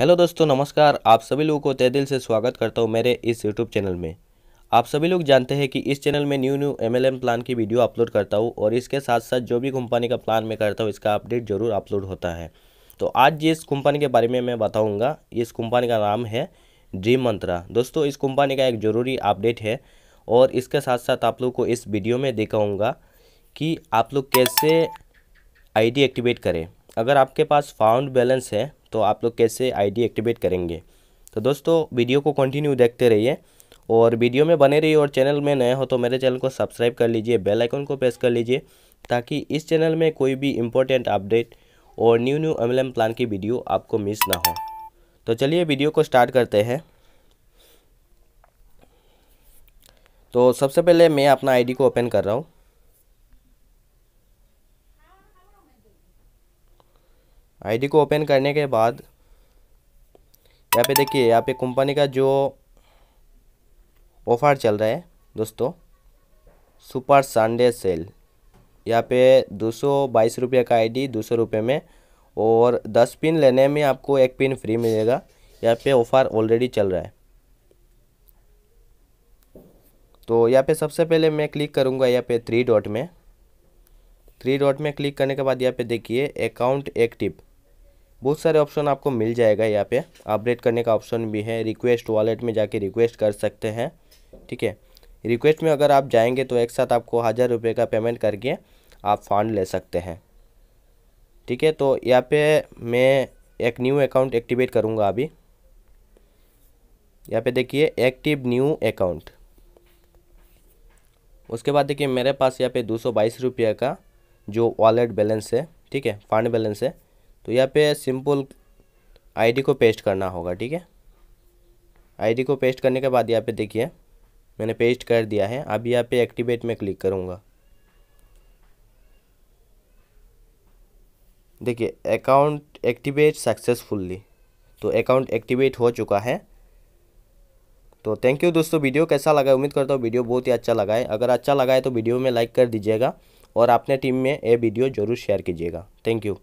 hello दोस्तों नमस्कार आप सभी लोगों को तय दिल से स्वागत करता हूँ मेरे इस यूट्यूब चैनल में आप सभी लोग जानते हैं कि इस चैनल में न्यू न्यू एमएलएम प्लान की वीडियो अपलोड करता हूँ और इसके साथ साथ जो भी कंपनी का प्लान मैं करता हूँ इसका अपडेट ज़रूर अपलोड होता है तो आज जिस कंपनी के बारे में मैं बताऊँगा इस कंपनी का नाम है ड्रीम मंत्रा दोस्तों इस कंपनी का एक ज़रूरी अपडेट है और इसके साथ साथ आप लोग को इस वीडियो में दिखाऊँगा कि आप लोग कैसे आई एक्टिवेट करें अगर आपके पास फाउंड बैलेंस है तो आप लोग कैसे आईडी एक्टिवेट करेंगे तो दोस्तों वीडियो को कंटिन्यू देखते रहिए और वीडियो में बने रहिए और चैनल में नए हो तो मेरे चैनल को सब्सक्राइब कर लीजिए बेल आइकन को प्रेस कर लीजिए ताकि इस चैनल में कोई भी इम्पोर्टेंट अपडेट और न्यू न्यू एम प्लान की वीडियो आपको मिस ना हो तो चलिए वीडियो को स्टार्ट करते हैं तो सबसे पहले मैं अपना आईडी को ओपन कर रहा हूँ आईडी को ओपन करने के बाद यहाँ पे देखिए यहाँ पे कंपनी का जो ऑफ़र चल रहा है दोस्तों सुपर संडे सेल यहाँ पे दो सौ बाईस रुपये का आईडी दो सौ रुपये में और दस पिन लेने में आपको एक पिन फ्री मिलेगा यहाँ पे ऑफ़र ऑलरेडी चल रहा है तो यहाँ पे सबसे पहले मैं क्लिक करूँगा यहाँ पे थ्री डॉट में थ्री डॉट में क्लिक करने के बाद यहाँ पे देखिए अकाउंट एक्टिव बहुत सारे ऑप्शन आपको मिल जाएगा यहाँ पे अपडेट करने का ऑप्शन भी है रिक्वेस्ट वॉलेट में जाके रिक्वेस्ट कर सकते हैं ठीक है रिक्वेस्ट में अगर आप जाएंगे तो एक साथ आपको हज़ार रुपये का पेमेंट करके आप फंड ले सकते हैं ठीक है तो यहाँ पे मैं एक न्यू अकाउंट एक्टिवेट करूँगा अभी यहाँ पे देखिए एक्टिव न्यू अकाउंट उसके बाद देखिए मेरे पास यहाँ पे दो सौ बाईस रुपये का जो वॉलेट बैलेंस है ठीक है फंड बैलेंस है तो यहाँ पे सिंपल आईडी को पेस्ट करना होगा ठीक है आईडी को पेस्ट करने के बाद यहाँ पे देखिए मैंने पेस्ट कर दिया है अब यहाँ पे एक्टिवेट में क्लिक करूँगा देखिए अकाउंट एक्टिवेट सक्सेसफुल्ली तो अकाउंट एक्टिवेट हो चुका है तो थैंक यू दोस्तों वीडियो कैसा लगा उम्मीद करता हूँ वीडियो बहुत ही अच्छा लगा है अगर अच्छा लगा है तो वीडियो में लाइक कर दीजिएगा और अपने टीम में ये वीडियो जरूर शेयर कीजिएगा थैंक यू